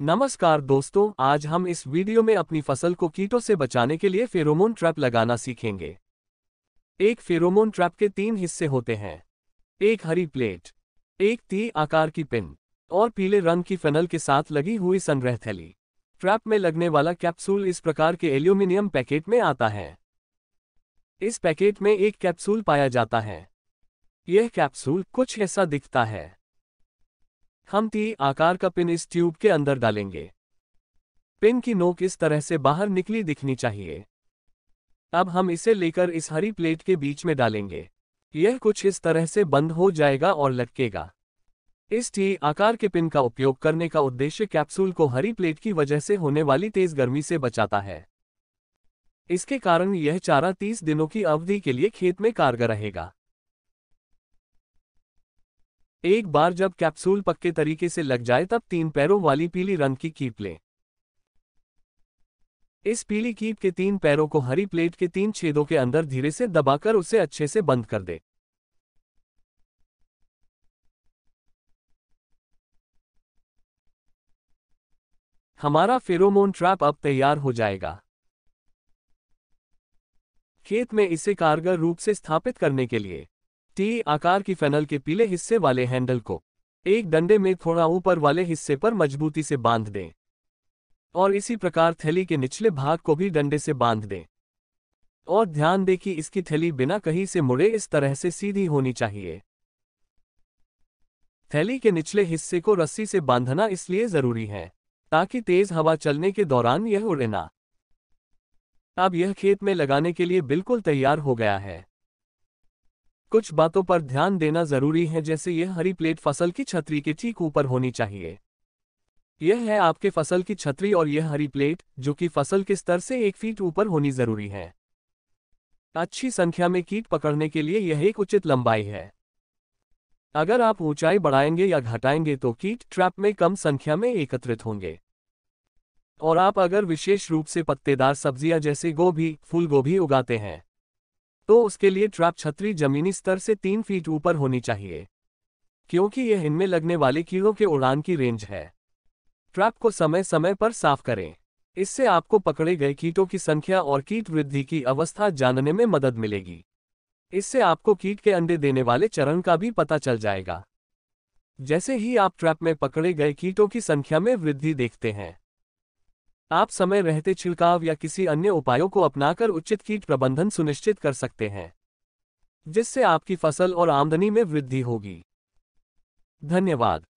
नमस्कार दोस्तों आज हम इस वीडियो में अपनी फसल को कीटों से बचाने के लिए फेरोमोन ट्रैप लगाना सीखेंगे एक फेरोमोन ट्रैप के तीन हिस्से होते हैं एक हरी प्लेट एक ती आकार की पिन और पीले रंग की फनल के साथ लगी हुई संग्रह थैली ट्रैप में लगने वाला कैप्सूल इस प्रकार के एल्यूमिनियम पैकेट में आता है इस पैकेट में एक कैप्सूल पाया जाता है यह कैप्सूल कुछ ऐसा दिखता है हम टी आकार का पिन इस ट्यूब के अंदर डालेंगे पिन की नोक इस तरह से बाहर निकली दिखनी चाहिए अब हम इसे लेकर इस हरी प्लेट के बीच में डालेंगे यह कुछ इस तरह से बंद हो जाएगा और लटकेगा इस टी आकार के पिन का उपयोग करने का उद्देश्य कैप्सूल को हरी प्लेट की वजह से होने वाली तेज गर्मी से बचाता है इसके कारण यह चारा 30 दिनों की अवधि के लिए खेत में कारगर रहेगा एक बार जब कैप्सूल पक्के तरीके से लग जाए तब तीन पैरों वाली पीली रंग की कीप लें इस पीली कीप के तीन पैरों को हरी प्लेट के तीन छेदों के अंदर धीरे से दबाकर उसे अच्छे से बंद कर दें हमारा फेरोमोन ट्रैप अब तैयार हो जाएगा खेत में इसे कारगर रूप से स्थापित करने के लिए टी आकार की फैनल के पीले हिस्से वाले हैंडल को एक डंडे में थोड़ा ऊपर वाले हिस्से पर मजबूती से बांध दें और इसी प्रकार थैली के निचले भाग को भी डंडे से बांध दें और ध्यान दें कि इसकी थैली बिना कहीं से मुड़े इस तरह से सीधी होनी चाहिए थैली के निचले हिस्से को रस्सी से बांधना इसलिए जरूरी है ताकि तेज हवा चलने के दौरान यह उड़े ना अब यह खेत में लगाने के लिए बिल्कुल तैयार हो गया है कुछ बातों पर ध्यान देना जरूरी है जैसे यह हरी प्लेट फसल की छतरी के ठीक ऊपर होनी चाहिए यह है आपके फसल की छतरी और यह हरी प्लेट जो कि फसल के स्तर से एक फीट ऊपर होनी जरूरी है अच्छी संख्या में कीट पकड़ने के लिए यह एक उचित लंबाई है अगर आप ऊंचाई बढ़ाएंगे या घटाएंगे तो कीट ट्रैप में कम संख्या में एकत्रित होंगे और आप अगर विशेष रूप से पत्तेदार सब्जियां जैसे गोभी फूलगोभी उगाते हैं तो उसके लिए ट्रैप छतरी जमीनी स्तर से तीन फीट ऊपर होनी चाहिए क्योंकि यह इनमें लगने वाले कीड़ों के उड़ान की रेंज है ट्रैप को समय समय पर साफ करें इससे आपको पकड़े गए कीटों की संख्या और कीट वृद्धि की अवस्था जानने में मदद मिलेगी इससे आपको कीट के अंडे देने वाले चरण का भी पता चल जाएगा जैसे ही आप ट्रैप में पकड़े गए कीटों की संख्या में वृद्धि देखते हैं आप समय रहते छिड़काव या किसी अन्य उपायों को अपनाकर उचित कीट प्रबंधन सुनिश्चित कर सकते हैं जिससे आपकी फसल और आमदनी में वृद्धि होगी धन्यवाद